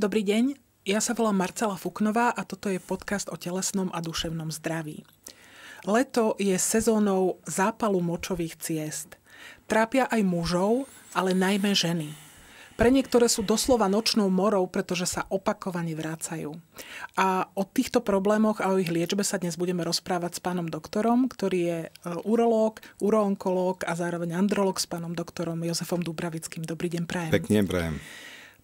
Dobrý deň, ja sa volám Marcela Fuknová a toto je podcast o telesnom a duševnom zdraví. Leto je sezónou zápalu močových ciest. Trápia aj mužov, ale najmä ženy. Pre niektoré sú doslova nočnou morou, pretože sa opakovane vrácajú. A o týchto problémoch a o ich liečbe sa dnes budeme rozprávať s pánom doktorom, ktorý je e, urológ, uroonkológ a zároveň andrológ s pánom doktorom Jozefom Dubravickým. Dobrý deň, prajem. Pekne, prajem.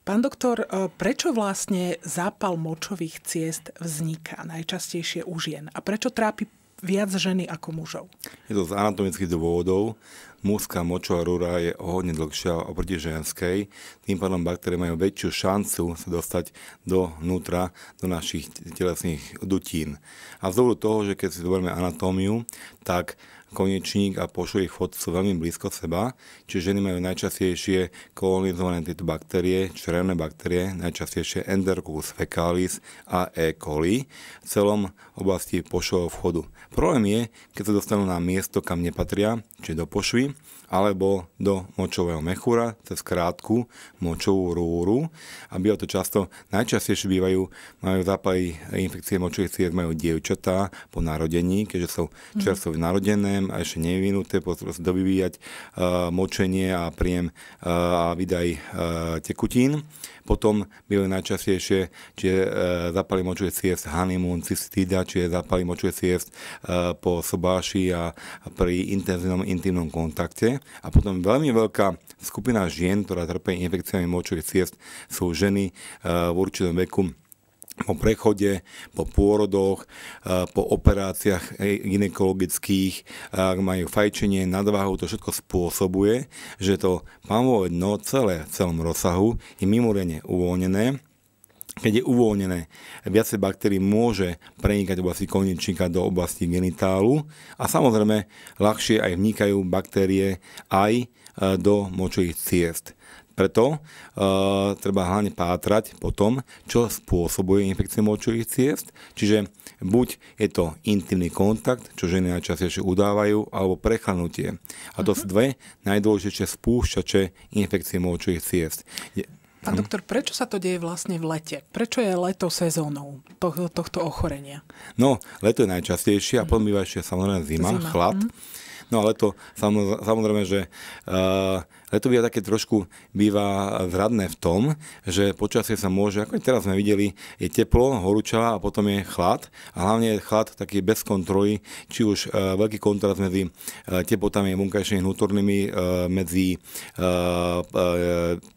Pán doktor, e, prečo vlastne zápal močových ciest vzniká najčastejšie u žien? A prečo trápi viac ženy ako mužov? Je to z anatomických dôvodov. Mužská močová rúra je o hodne dlhšia oproti ženskej. Tým pádom baktérie majú väčšiu šancu sa dostať do vnútra, do našich telesných dutín. A z toho, že keď si zoberieme anatómiu, tak konečník a pošový chod sú veľmi blízko seba, čiže ženy majú najčastejšie kolonizované tieto baktérie, črevné baktérie, najčastejšie Endercus fecalis a E. coli v celom oblasti pošového vchodu. Problém je, keď sa dostanú na miesto, kam nepatria, či do pošvy, alebo do močového mechúra cez krátku močovú rúru. A býva to často, najčastejšie bývajú, majú zápaly infekcie močových ciest, majú dievčatá po narodení, keďže sú mhm. čerstvo narodené a ešte nevyvinuté, potrebujú dovyvíjať uh, eh, močenie a príjem uh, a vydaj uh, tekutín. Potom byli najčastejšie, čiže e, zapali močuje ciest honeymoon, cystida, čiže zapali močuje ciest e, po sobáši a pri intenzívnom intimnom kontakte. A potom veľmi veľká skupina žien, ktorá trpí infekciami močových ciest, sú ženy e, v určitom veku po prechode, po pôrodoch, e, po operáciách ginekologických, e, ak majú fajčenie, nadváhu, to všetko spôsobuje, že to pánové dno celé v celom rozsahu je mimoriadne uvoľnené keď je uvoľnené, viacej baktérií môže prenikať oblasti konečníka do oblasti genitálu a samozrejme ľahšie aj vnikajú baktérie aj e, do močových ciest. Preto uh, treba hlavne pátrať po tom, čo spôsobuje infekcie močových ciest, čiže buď je to intimný kontakt, čo ženy najčastejšie udávajú, alebo prechladnutie. A to uh-huh. sú dve najdôležitejšie spúšťače infekcie močových ciest. Je, Pán mhm. doktor, prečo sa to deje vlastne v lete? Prečo je leto sezónou tohto ochorenia? No, leto je najčastejšie a mhm. potom býva ešte samozrejme zima, zima. chlad. Mm. No a leto samozrejme, že uh, Leto býva také trošku býva zradné v tom, že počasie sa môže, ako teraz sme videli, je teplo, horúča a potom je chlad. A hlavne je chlad taký bez kontroly, či už e, veľký kontrast medzi e, teplotami vonkajšími vnútornými, e, medzi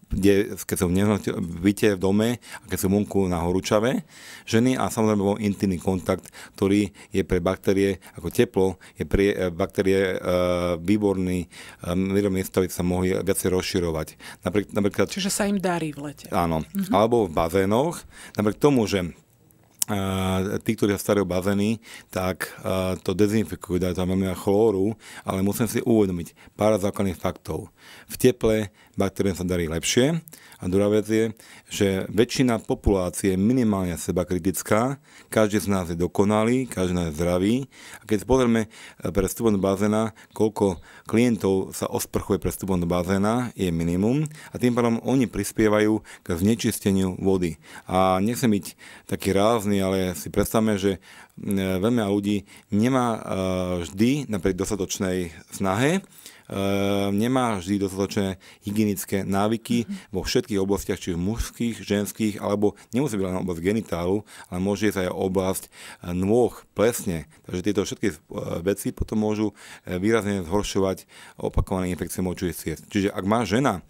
kde, keď som v byte, v dome a keď som vonku na horúčave ženy a samozrejme bol intimný kontakt, ktorý je pre baktérie ako teplo, je pre baktérie e, výborný e, miesto, aby sa mohli viacej rozširovať. Napriek, napríklad, Čiže sa im darí v lete. Áno. Mm-hmm. Alebo v bazénoch. Napriek tomu, že tí, ktorí sa starajú bazény, tak to dezinfikujú, dajú tam veľmi chlóru, ale musím si uvedomiť pár základných faktov. V teple baktérie sa darí lepšie, a druhá vec je, že väčšina populácie je minimálne seba kritická, každý z nás je dokonalý, každý z nás je zdravý. A keď pozrieme eh, pre vstupom do bazéna, koľko klientov sa osprchuje pre vstupom do bazéna, je minimum a tým pádom oni prispievajú k znečisteniu vody. A nechcem byť taký rázny, ale si predstavme, že eh, veľmi ľudí nemá eh, vždy napriek dostatočnej snahe Ehm, nemá vždy dostatočné hygienické návyky mhm. vo všetkých oblastiach, či v mužských, ženských, alebo nemusí byť len oblasť genitálu, ale môže sa aj oblasť eh, nôh, plesne. Takže tieto všetky eh, veci potom môžu eh, výrazne zhoršovať opakované infekcie močových ciest. Čiže ak má žena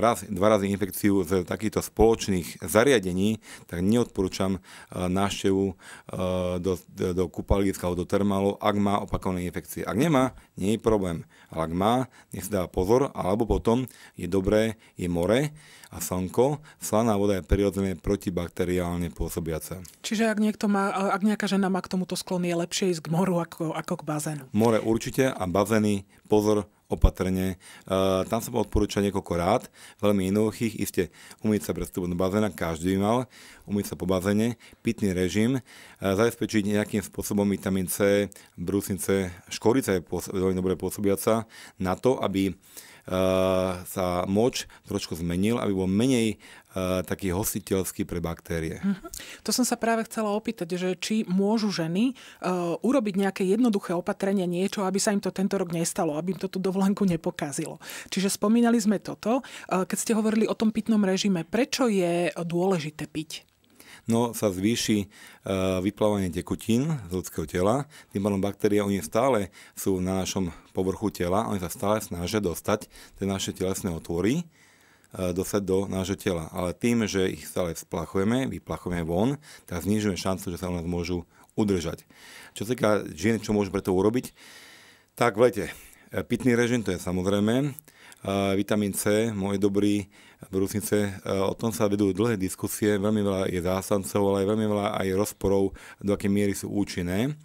raz, dva razy infekciu z takýchto spoločných zariadení, tak neodporúčam návštevu do, do kúpaliska alebo do termálu, ak má opakované infekcie. Ak nemá, nie je problém. Ale ak má, nech si dáva pozor, alebo potom je dobré, je more a slnko. Slaná voda je prirodzene protibakteriálne pôsobiaca. Čiže ak, niekto má, ak nejaká žena má k tomuto sklon, je lepšie ísť k moru ako, ako k bazénu? More určite a bazény, pozor, opatrne. Uh, tam som odporúčal niekoľko rád, veľmi jednoduchých, iste umyť sa pred vstupom do bazéna, každý mal, umyť sa po bazéne, pitný režim, uh, zabezpečiť nejakým spôsobom vitamín C, brúsnice, škorica je veľmi dobre pôsobiaca, na to, aby uh, sa moč trošku zmenil, aby bol menej Eh, taký hostiteľský pre baktérie. Uh-huh. To som sa práve chcela opýtať, že či môžu ženy uh, urobiť nejaké jednoduché opatrenie, niečo, aby sa im to tento rok nestalo, aby im to tú dovolenku nepokazilo. Čiže spomínali sme toto. Uh, keď ste hovorili o tom pitnom režime, prečo je dôležité piť? no sa zvýši vyplávanie tekutín z ľudského tela. Tým pádom baktérie, oni stále sú na našom povrchu tela, oni sa stále snažia dostať tie naše telesné otvory E, dostať do nášho tela. Ale tým, že ich stále splachujeme, vyplachujeme von, tak znižujeme šancu, že sa u nás môžu udržať. Čo sa týka žien, čo môžu preto urobiť, tak v lete e, pitný režim, to je samozrejme, e, vitamín C, môj dobrý, brúsnice, o tom sa vedú dlhé diskusie, veľmi veľa je zástancov, ale veľmi veľa aj rozporov, do akej miery sú účinné.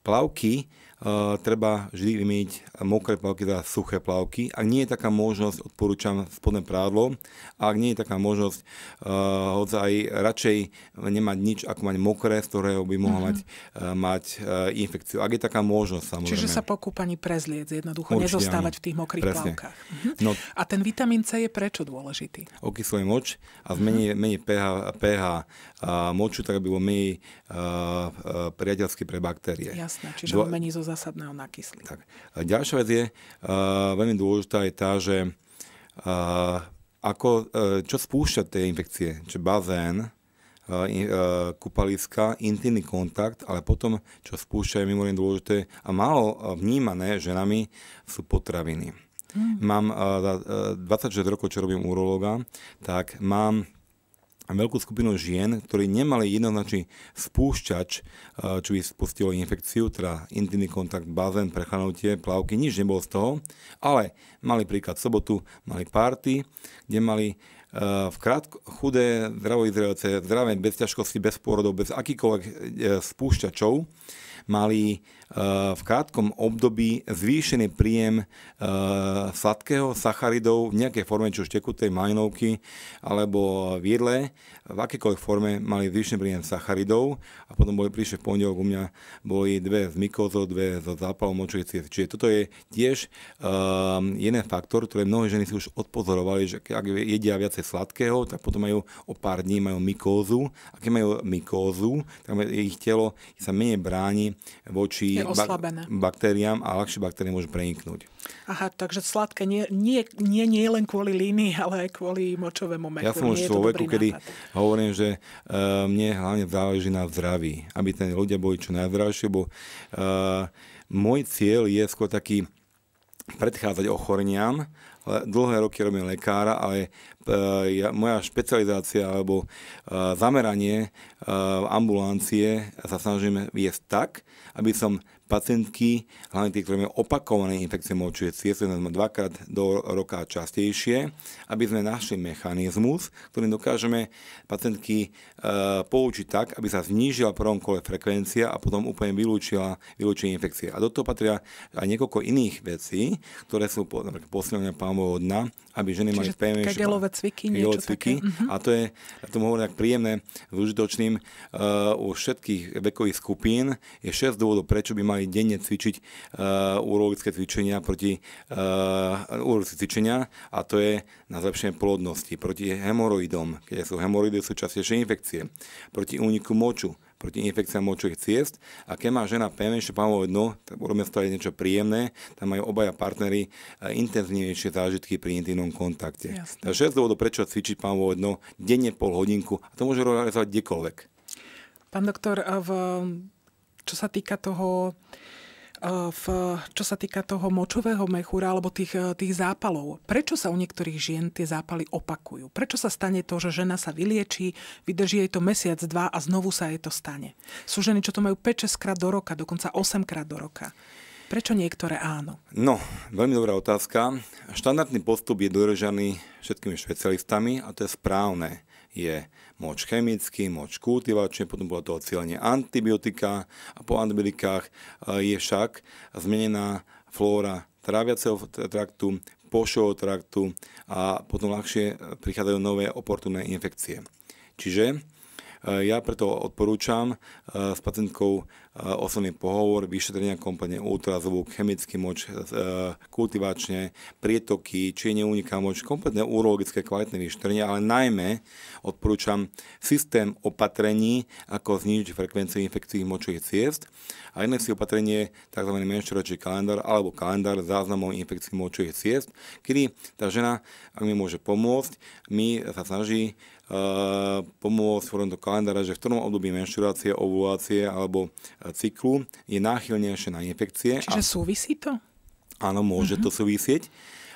Plavky, Eh, treba vždy vymeniť mokré plavky za teda suché plavky. Ak nie je taká možnosť, odporúčam spodné prádlo. A ak nie je taká možnosť, uh, hoď aj radšej nemať nič, ako mať mokré, z ktorého by mohla mhm. mať, uh, mať uh, infekciu. Ak je taká možnosť, samozrejme. Čiže sa po kúpaní prezliec jednoducho, Určite, nezostávať áno. v tých mokrých Presne. plavkách. Mhm. No, a ten vitamín C je prečo dôležitý? Okysluje moč a zmení mhm. menej pH, pH moču, tak aby bol menej uh, priateľský pre baktérie. Jasné, čiže Dô... mení zo zá zásadného na kyslík. Tak. A ďalšia vec je, uh, veľmi dôležitá je tá, že uh, ako, uh, čo spúšťa tie infekcie, čiže bazén, e, kúpaliska, intimný kontakt, ale potom, čo spúšťa je mimoriadne dôležité a málo e, vnímané ženami, sú potraviny. Mm. Mám 26 rokov, čo robím urologa, tak mám veľkú skupinu žien, ktorí nemali jednoznačný spúšťač, eh, čo by spustilo infekciu, teda intimný kontakt, bazén, prechladnutie, plavky, nič nebolo z toho, ale mali príklad sobotu, mali párty, kde mali Eh, v krátko, chudé, zdravoizrajúce, zdravé, bez ťažkosti, bez pôrodov, bez akýkoľvek eh, spúšťačov, mali eh, v krátkom období zvýšený príjem sladkého sacharidov v nejakej forme, či už tekutej majnovky alebo v jedle, v akékoľvek forme mali zvýšený príjem sacharidov a potom boli prišli v pondelok u mňa boli dve z mykozou, dve z zápalom močových Čiže toto je tiež jeden faktor, ktoré mnohé ženy si už odpozorovali, že ak jedia viacej sladkého, tak potom majú o pár dní majú mykózu. A keď majú mykózu, tak ich telo sa menej bráni voči bak- baktériám a ľahšie baktérie môžu preniknúť. Aha, takže sladké nie, nie, nie, nie len kvôli línii, ale aj kvôli močovému meku. Ja som už človeku, kedy nápad. hovorím, že uh, mne hlavne záleží na zdraví, aby ten ľudia boli čo najzdravšie, bo uh, e, môj cieľ je skôr taký, predchádzať ochoreniam. Dlhé roky robím lekára, ale e, ja, moja špecializácia alebo e, zameranie e, ambulancie sa snažíme viesť tak, aby som pacientky, hlavne tie, ktoré majú opakované infekcie močuje ciest, sme dvakrát do roka častejšie, aby sme našli mechanizmus, ktorým dokážeme pacientky e, poučiť tak, aby sa znížila v prvom kole frekvencia a potom úplne vylúčila, vylúčenie infekcie. A do toho patria aj niekoľko iných vecí, ktoré sú napríklad posilňovanie palmového dna, aby ženy Čiže mali spevnejšie... Kegelové cviky, niečo cviky. Také. Uh-huh. A to je, tomu hovorím tak príjemné, užitočným uh, u všetkých vekových skupín je 6 dôvodov, prečo by mali aj denne cvičiť uh, urologické cvičenia proti uh, urologické cvičenia a to je na zlepšenie plodnosti, proti hemoroidom, keď sú hemoroidy, sú častejšie infekcie, proti úniku moču, proti infekciám močových ciest a keď má žena pevnejšie pánové dno, tak urobíme z toho aj niečo príjemné, tam majú obaja partnery eh, intenzívnejšie zážitky pri intimnom kontakte. Jasne. Takže 6 dôvodov, prečo cvičiť pánové dno denne pol hodinku a to môže realizovať kdekoľvek. Pán doktor, v čo sa týka toho, eh, v, čo sa týka toho močového mechúra alebo tých, eh, tých zápalov. Prečo sa u niektorých žien tie zápaly opakujú? Prečo sa stane to, že žena sa vyliečí, vydrží jej to mesiac, dva a znovu sa jej to stane? Sú ženy, čo to majú 5-6 krát do roka, dokonca 8 krát do roka. Prečo niektoré áno? No, veľmi dobrá otázka. Štandardný postup je dorežaný všetkými špecialistami a to je správne. Je moč chemický, moč kultivačný, potom bolo to odcielenie antibiotika a po antibiotikách eh, je však zmenená flóra tráviaceho traktu, pošového traktu a potom ľahšie prichádzajú nové oportunné infekcie. Čiže E, ja preto odporúčam e, s pacientkou e, osobný pohovor, vyšetrenia kompletne ultrazvuk, chemický moč, kultivačne, prietoky, či neuniká moč, kompletne urologické kvalitné vyšetrenie, ale najmä odporúčam systém opatrení, ako znižiť frekvenciu infekcií močových ciest a jedné si opatrenie tzv. menšturačný kalendár alebo kalendár záznamov infekcií močových ciest, kedy tá žena, ak mi môže pomôcť, mi sa snaží Eh, pomôcť v do kalendára, že v ktorom období menšturácie, ovulácie alebo eh, cyklu je náchylnejšie na infekcie. Čiže a... súvisí to? Áno, môže mm-hmm. to súvisieť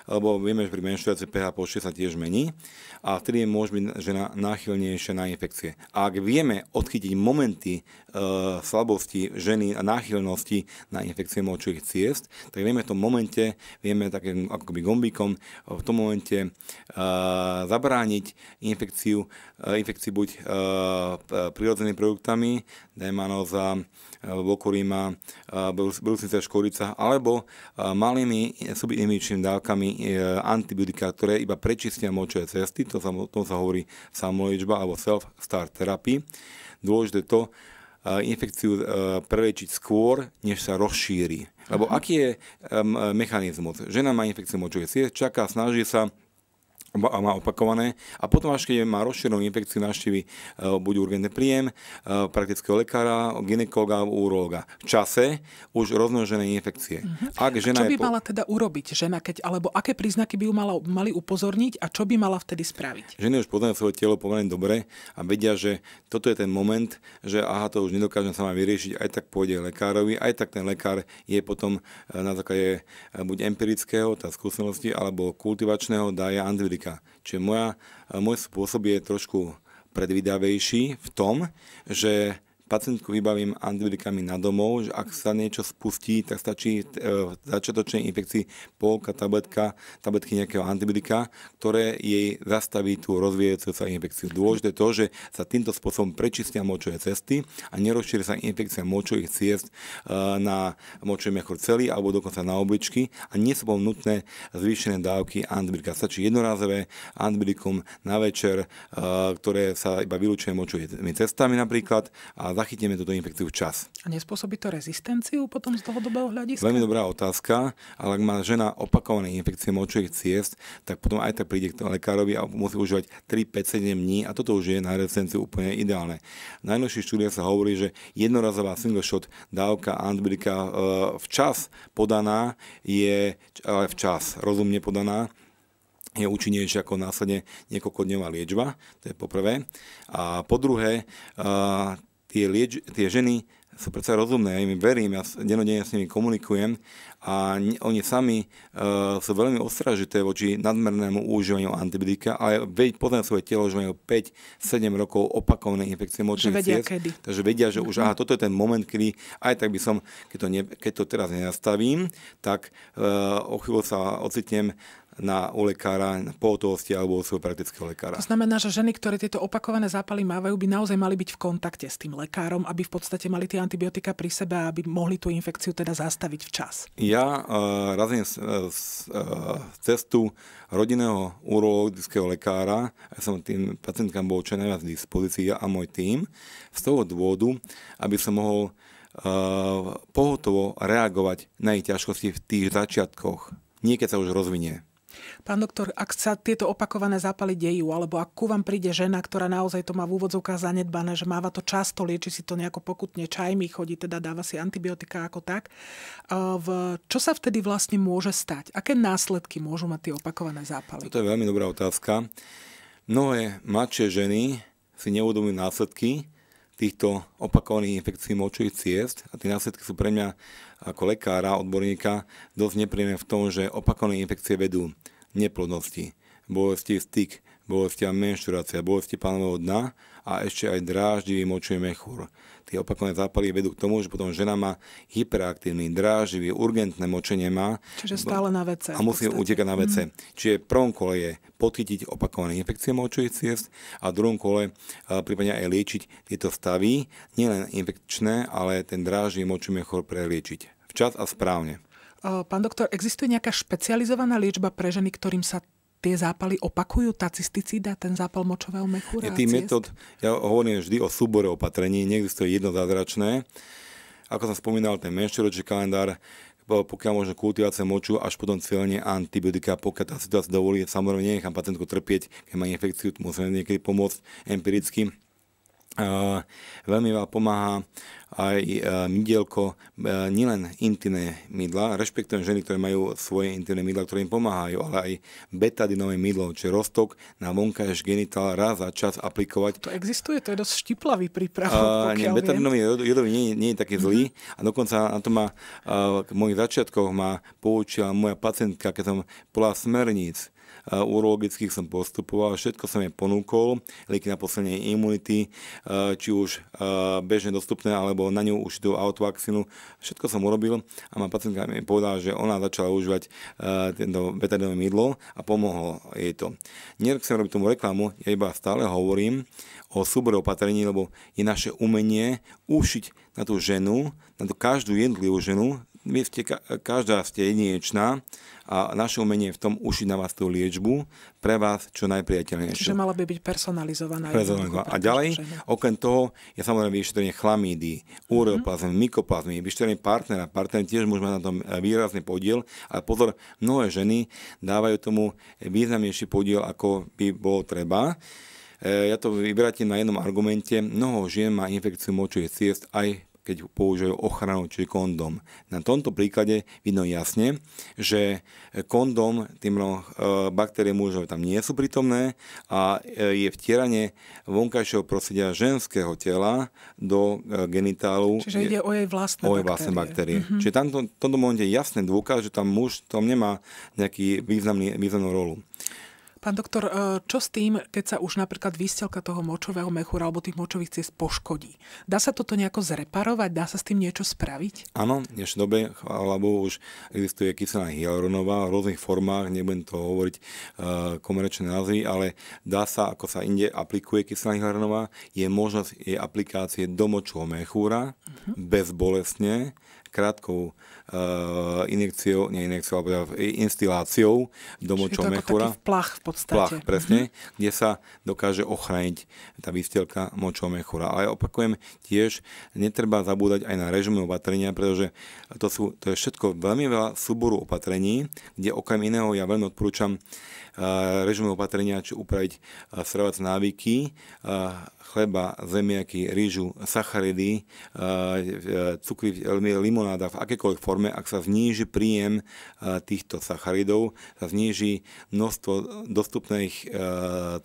lebo vieme, že pri menštruácii pH počte sa tiež mení a vtedy môže byť žena náchylnejšia na infekcie. A ak vieme odchytiť momenty e, slabosti ženy a náchylnosti na infekcie močových ciest, tak vieme v tom momente, vieme takým ako keby gombíkom, v tom momente e, zabrániť infekciu, e, infekciu buď e, prirodzenými produktami, demanoza, vokurima, e, e, brusnica, škorica, alebo e, malými subinimičnými dávkami E, antibiotika, ktoré iba prečistia močové cesty, to sa, to sa hovorí samoliečba alebo self-start therapy. Dôležité to, e, infekciu e, prelečiť skôr, než sa rozšíri. Lebo aký je mechanizmus? Žena má infekciu močovej ciest, čaká, snaží sa, a má opakované. A potom, až keď má rozšírenú infekciu návštevy, eh, buď urgentný príjem eh, praktického lekára, ginekologa, urológa. V čase už rozmnožené infekcie. Uh-huh. Ak žena a čo by po... mala teda urobiť žena, keď, alebo aké príznaky by ju mala, mali upozorniť a čo by mala vtedy spraviť? Ženy už poznajú svoje telo pomerne dobre a vedia, že toto je ten moment, že aha, to už nedokážem sama vyriešiť, aj tak pôjde lekárovi, aj tak ten lekár je potom eh, na základe buď empirického, tá skúsenosti, alebo kultivačného, daje je publika. Čiže moja, eh, môj spôsob je trošku predvídavejší v tom, že pacientku vybavím antibiotikami na domov, že ak sa niečo spustí, tak stačí v e, začiatočnej infekcii polka tabletka, tabletky nejakého antibiotika, ktoré jej zastaví tú rozvíjajúcu sa infekciu. Dôležité je to, že sa týmto spôsobom prečistia močové cesty a nerozšíri sa infekcia močových ciest e, na močový mechor celý alebo dokonca na obličky a nie sú nutné zvýšené dávky antibiotika. Stačí jednorázové antibiotikum na večer, e, ktoré sa iba vylúčuje močovými cestami napríklad a zachytíme túto infekciu včas. A nespôsobí to rezistenciu potom z dlhodobého hľadiska? Veľmi dobrá otázka, ale ak má žena opakované infekcie močových ciest, tak potom aj tak príde k lekárovi a musí užívať 3, 5, 7 dní a toto už je na rezistenciu úplne ideálne. V najnovších štúdiách sa hovorí, že jednorazová single shot dávka antibiotika e, včas podaná je, ale včas, rozumne podaná, je účinnejšia ako následne niekoľkodňová liečba, to je poprvé. A po druhé, e, tie, lieč, tie ženy sú predsa rozumné, ja im verím, ja denodene s nimi komunikujem a oni sami uh, sú veľmi ostražité voči nadmernému užívaniu antibiotika, ale veď poznajú svoje telo, že majú 5-7 rokov opakovnej infekcie močných ciest, kedy. takže vedia, že už mhm. aha, toto je ten moment, kedy aj tak by som, keď to, ne, keď to teraz nenastavím, tak uh, o chvíľu sa ocitnem na, u lekára, na pohotovosti alebo u svojho praktického lekára. To znamená, že ženy, ktoré tieto opakované zápaly mávajú, by naozaj mali byť v kontakte s tým lekárom, aby v podstate mali tie antibiotika pri sebe a aby mohli tú infekciu teda zastaviť včas. Ja uh, razím z, z, uh, cestu rodinného urologického lekára, ja som tým pacientkám bol čo najviac v dispozícii, ja a môj tým, z toho dôvodu, aby som mohol uh, pohotovo reagovať na ich ťažkosti v tých začiatkoch nie keď sa už rozvinie. Pán doktor, ak sa tieto opakované zápaly dejú, alebo ak ku vám príde žena, ktorá naozaj to má v úvodzovkách zanedbané, že máva to často, lieči si to nejako pokutne, čajmi chodí, teda dáva si antibiotika ako tak, v, čo sa vtedy vlastne môže stať? Aké následky môžu mať tie opakované zápaly? To je veľmi dobrá otázka. Mnohé mladšie ženy si neuvedomujú následky, týchto opakovaných infekcií močových ciest a tie následky sú pre mňa ako lekára, odborníka dosť nepríjemné v tom, že opakované infekcie vedú neplodnosti, bolesti styk, bolesti menšturácia, bolesti pánového dna a ešte aj dráždivý močový mechúr. Tie opakované zápaly vedú k tomu, že potom žena má hyperaktívny, dráždivý, urgentné močenie má. Čiže stále na vece. A musí utekať na vece. Mm. Čiže v prvom kole je podchytiť opakované infekcie močových ciest a v druhom kole e, prípadne aj liečiť tieto stavy, nielen infekčné, ale ten dráždivý močový mechúr preliečiť včas a správne. E, pán doktor, existuje nejaká špecializovaná liečba pre ženy, ktorým sa tie zápaly opakujú, tá cysticída, ten zápal močového mechúra? Tých metód, ja hovorím vždy o súbore opatrení, neexistuje jedno zázračné. Ako som spomínal, ten menšieročný kalendár, pokiaľ možno kultivácia moču, až potom cieľne antibiotika, pokiaľ tá situácia dovolí. Samozrejme, nenechám pacientku trpieť, keď má infekciu, musíme niekedy pomôcť empiricky veľmi vám pomáha aj e, mydielko, e, nielen intimné mydla, rešpektujem ženy, ktoré majú svoje intimné mydla, ktoré im pomáhajú, ale aj betadinové mydlo, či rostok na vonkajš genitál raz za čas aplikovať. To existuje, to je dosť štiplavý príprav. nie, betadinový jodový nie, nie je taký mhm. zlý mm-hmm. a dokonca na to ma v mojich začiatkoch ma poučila moja pacientka, keď som bola smerníc, E, urologických som postupoval, všetko som jej ponúkol, lieky na posilnenie imunity, e, či už e, bežne dostupné, alebo na ňu ušitú autovaxinu. Všetko som urobil a má pacientka mi povedala, že ona začala užívať tento betadinové mydlo a pomohlo jej to. som robiť tomu reklamu, ja iba stále hovorím o súbore opatrení, lebo je naše umenie ušiť na tú ženu, na tú každú jednotlivú ženu, vy ste, každá ste jedinečná a naše umenie je v tom ušiť na vás tú liečbu pre vás čo najpriateľnejšie. Čiže mala by byť personalizovaná. personalizovaná. A ďalej, okrem toho, je samozrejme vyšetrenie chlamídy, úroplazmy, mhm. mm-hmm. mykoplazmy, vyšetrenie partnera. Partner tiež môže mať na tom e, výrazný podiel, ale pozor, mnohé ženy dávajú tomu významnejší podiel, ako by bolo treba. E, ja to vyvrátim na jednom argumente. Mnoho žien má infekciu močových ciest aj keď používajú ochranu, čiže kondom. Na tomto príklade vidno jasne, že kondom, tým no, e, baktérie mužov tam nie sú prítomné a e, je vtieranie vonkajšieho prostredia ženského tela do e, genitálu. Čiže ide o jej vlastné o jej vlastné baktérie. Mm-hmm. Čiže tam v tomto momente je jasný dôkaz, že tam muž tam nemá nejaký významný, významnú rolu. Pán doktor, e, čo s tým, keď sa už napríklad výstelka toho močového mechúra alebo tých močových ciest poškodí? Dá sa toto nejako zreparovať? Dá sa s tým niečo spraviť? Áno, v dnešnej dobe, chvála Bohu, už existuje kyselina hyaluronová v rôznych formách, nebudem to hovoriť e, komerčné názvy, ale dá sa, ako sa inde aplikuje kyselina hyaluronová, je možnosť jej aplikácie do močového mechúra uh-huh. Mhm. bezbolesne, krátkou uh, injekciou, nie injekciou, alebo teda instiláciou do močov mechúra. Taký vplach v podstate. Vplach, mhm. presne, mm-hmm. kde sa dokáže ochrániť tá výstielka močov mechúra. Ale opakujem tiež, netreba zabúdať aj na režimové opatrenia, pretože to, sú, to je všetko veľmi veľa súboru opatrení, kde okrem iného ja veľmi odporúčam režimové opatrenia, či upraviť stravovacie návyky, chleba, zemiaky, rýžu, sacharidy, cukry, limonáda v akékoľvek forme, ak sa zníži príjem týchto sacharidov, sa zníži množstvo dostupných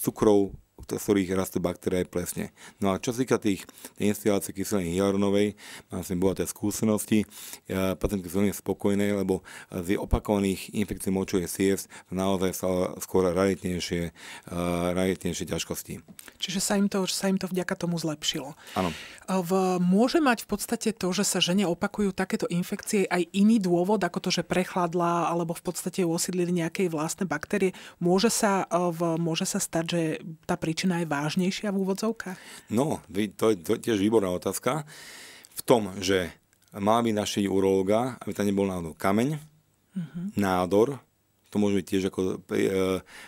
cukrov, ktorých rastú baktérie plesne. No a čo sa týka tých, instalácií kyseliny hyaluronovej, mám s bohaté skúsenosti, ja, pacientky sú veľmi spokojné, lebo z opakovaných infekcií močových ciest naozaj sa skôr raritnejšie, raritnejšie ťažkosti. Čiže sa im to, sa im to vďaka tomu zlepšilo. Áno. môže mať v podstate to, že sa žene opakujú takéto infekcie aj iný dôvod, ako to, že prechladla alebo v podstate ju osídlili nejaké vlastné baktérie. Môže sa, v, môže sa stať, že tá príležitosť príčina je vážnejšia v úvodzovkách? No, to je, to je tiež výborná otázka. V tom, že má byť naši urológa, aby tam nebol náhodou kameň, uh-huh. nádor, to môže byť tiež ako e,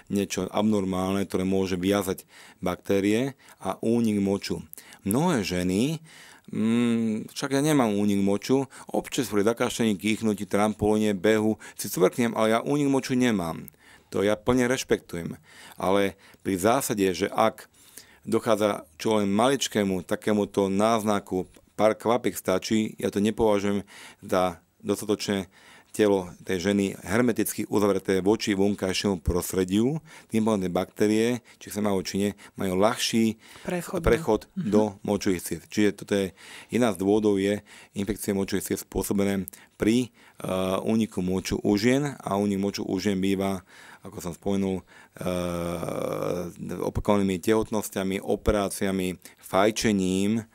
niečo abnormálne, ktoré môže viazať baktérie a únik moču. Mnohé ženy Mm, však ja nemám únik moču, občas pri zakašení, kýchnutí, trampolíne, behu si cvrknem, ale ja únik moču nemám. To ja plne rešpektujem. Ale pri zásade, že ak dochádza čo len maličkému takémuto náznaku, pár kvapiek stačí, ja to nepovažujem za dostatočne telo tej ženy hermeticky uzavreté voči vonkajšiemu prostrediu, tým pádom baktérie, či sa majú či nie, majú ľahší prechod, no. prechod mhm. do močových ciest. Čiže toto je jedna z dôvodov je infekcie močových ciest spôsobené pri uh, úniku moču u žien a únik moču u žien býva ako som spomenul, eh, opakovanými tehotnosťami, operáciami, fajčením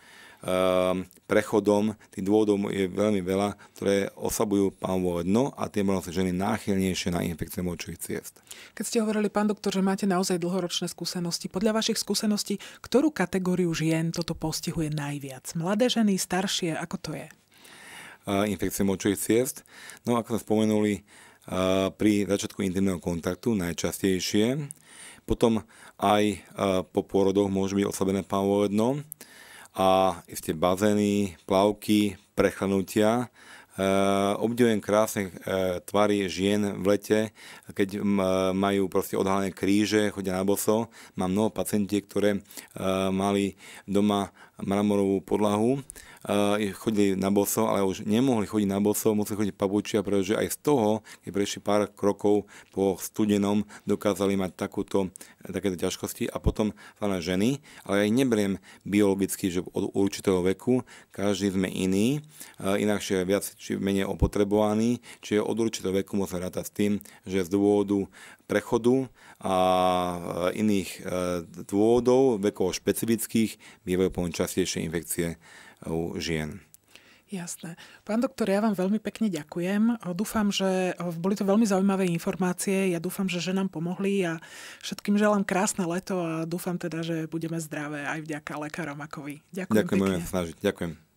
Ehm, prechodom, tých dôvodov je veľmi veľa, ktoré oslabujú pánovo dno a tie možno ženy náchylnejšie na infekcie močových ciest. Keď ste hovorili, pán doktor, že máte naozaj dlhoročné skúsenosti, podľa vašich skúseností, ktorú kategóriu žien toto postihuje najviac? Mladé ženy, staršie, ako to je? Ehm, infekcie močových ciest. No ako sme spomenuli, ehm, pri začiatku intimného kontaktu najčastejšie. Potom aj po pôrodoch môže byť oslabené pánovo dno a isté bazény, plavky, prechlenutia. E, obdivujem krásne e, tvary žien v lete, keď e, majú proste odhalené kríže, chodia na boso. Mám mnoho pacientiek, ktoré mali doma mramorovú podlahu Eh, chodili na boso, ale už nemohli chodiť na boso, museli chodiť pabučia, pretože aj z toho, keď prešli pár krokov po studenom, dokázali mať takúto, eh, takéto ťažkosti. A potom hlavne ženy, ale aj neberiem biologicky, že od určitého veku, každý sme iný, eh, inakšie viac či menej opotrebovaný, čiže od určitého veku musíme rátať s tým, že z dôvodu prechodu a iných dôvodov, vekov špecifických, bývajú pomôcť častejšie infekcie u žien. Jasné. Pán doktor, ja vám veľmi pekne ďakujem. Dúfam, že eh, boli to veľmi zaujímavé informácie. Ja dúfam, že ženám pomohli a všetkým želám krásne leto a dúfam teda, že budeme zdravé aj vďaka lekárom vy. Ďakujem Ďakujem, pekne. snažiť. Ďakujem.